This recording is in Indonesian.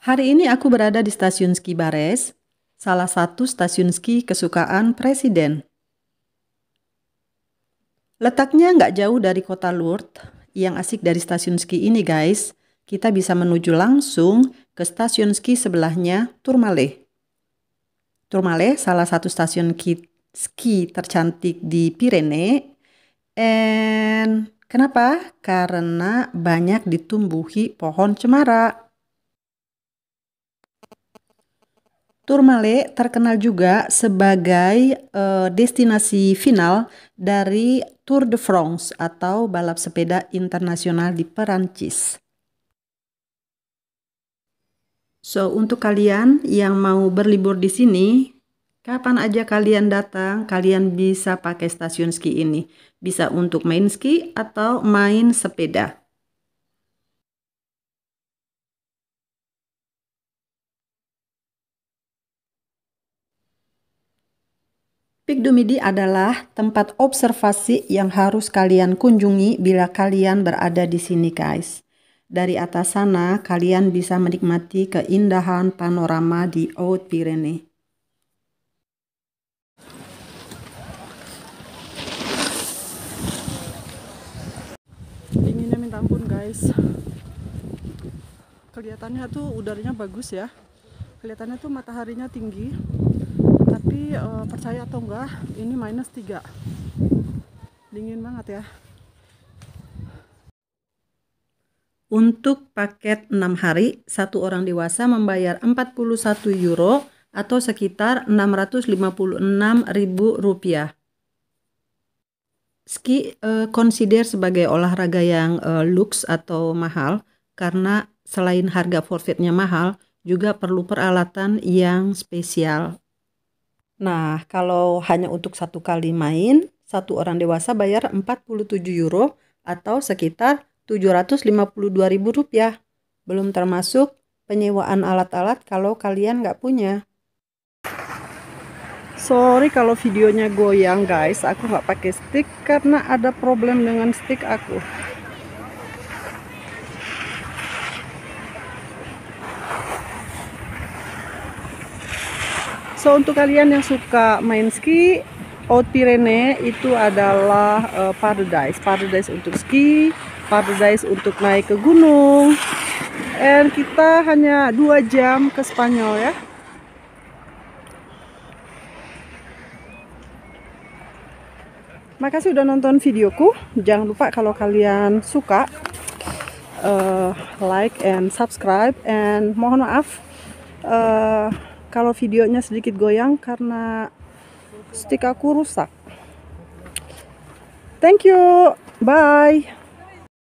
Hari ini aku berada di stasiun ski Bares, salah satu stasiun ski kesukaan Presiden. Letaknya nggak jauh dari kota Lourdes. Yang asik dari stasiun ski ini guys, kita bisa menuju langsung ke stasiun ski sebelahnya Tourmalet. Tourmalet salah satu stasiun ski tercantik di Pirene. And kenapa? Karena banyak ditumbuhi pohon cemara. Tourmalet terkenal juga sebagai uh, destinasi final dari Tour de France atau balap sepeda internasional di Perancis. So, untuk kalian yang mau berlibur di sini, Kapan aja kalian datang, kalian bisa pakai stasiun ski ini. Bisa untuk main ski atau main sepeda. Midi adalah tempat observasi yang harus kalian kunjungi bila kalian berada di sini guys. Dari atas sana kalian bisa menikmati keindahan panorama di Haute Pyrenees. Dinginnya minta ampun guys. Kelihatannya tuh udaranya bagus ya. Kelihatannya tuh mataharinya tinggi tapi uh, percaya atau enggak ini minus 3 dingin banget ya Untuk paket 6 hari, satu orang dewasa membayar 41 euro atau sekitar 656 ribu rupiah. Ski uh, consider sebagai olahraga yang uh, eh, lux atau mahal karena selain harga forfeitnya mahal, juga perlu peralatan yang spesial Nah, kalau hanya untuk satu kali main, satu orang dewasa bayar 47 euro atau sekitar 752 ribu rupiah. Belum termasuk penyewaan alat-alat kalau kalian nggak punya. Sorry kalau videonya goyang guys, aku nggak pakai stick karena ada problem dengan stick aku. So untuk kalian yang suka main ski, Haute Pyrénées itu adalah uh, paradise, paradise untuk ski, paradise untuk naik ke gunung. And kita hanya dua jam ke Spanyol ya. Makasih udah nonton videoku. Jangan lupa kalau kalian suka uh, like and subscribe and mohon maaf uh, kalau videonya sedikit goyang karena stik aku rusak thank you bye